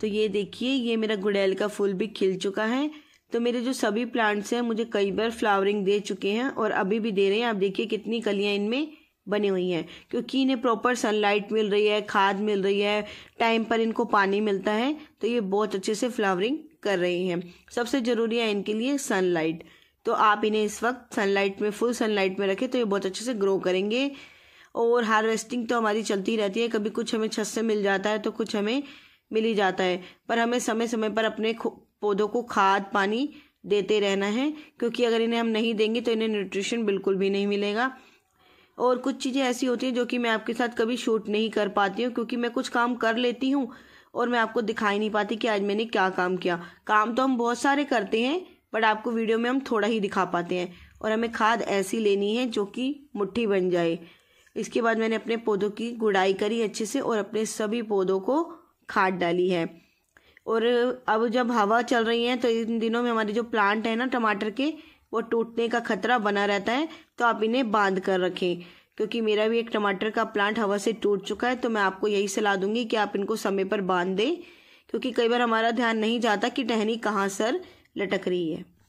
तो ये देखिए ये मेरा गुड़ैल का फूल भी खिल चुका है तो मेरे जो सभी प्लांट्स हैं मुझे कई बार फ्लावरिंग दे चुके हैं और अभी भी दे रहे हैं आप देखिए कितनी कलियां इनमें बनी हुई हैं क्योंकि इन्हें प्रॉपर सनलाइट मिल रही है खाद मिल रही है टाइम पर इनको पानी मिलता है तो ये बहुत अच्छे से फ्लावरिंग कर रही हैं सबसे ज़रूरी है इनके लिए सनलाइट तो आप इन्हें इस वक्त सनलाइट में फुल सनलाइट में रखें तो ये बहुत अच्छे से ग्रो करेंगे और हार्वेस्टिंग तो हमारी चलती रहती है कभी कुछ हमें छत से मिल जाता है तो कुछ हमें मिल ही जाता है पर हमें समय समय पर अपने पौधों को खाद पानी देते रहना है क्योंकि अगर इन्हें हम नहीं देंगे तो इन्हें न्यूट्रिशन बिल्कुल भी नहीं मिलेगा और कुछ चीज़ें ऐसी होती हैं जो कि मैं आपके साथ कभी शूट नहीं कर पाती हूँ क्योंकि मैं कुछ काम कर लेती हूँ और मैं आपको दिखाई नहीं पाती कि आज मैंने क्या काम किया काम तो हम बहुत सारे करते हैं बट आपको वीडियो में हम थोड़ा ही दिखा पाते हैं और हमें खाद ऐसी लेनी है जो कि मुट्ठी बन जाए इसके बाद मैंने अपने पौधों की गुड़ाई करी अच्छे से और अपने सभी पौधों को खाद डाली है और अब जब हवा चल रही है तो इन दिनों में हमारे जो प्लांट है ना टमाटर के वो टूटने का खतरा बना रहता है तो आप इन्हें बांध कर रखें क्योंकि मेरा भी एक टमाटर का प्लांट हवा से टूट चुका है तो मैं आपको यही सलाह दूंगी कि आप इनको समय पर बांध दें क्योंकि कई बार हमारा ध्यान नहीं जाता कि टहनी कहाँ सर लटक रही है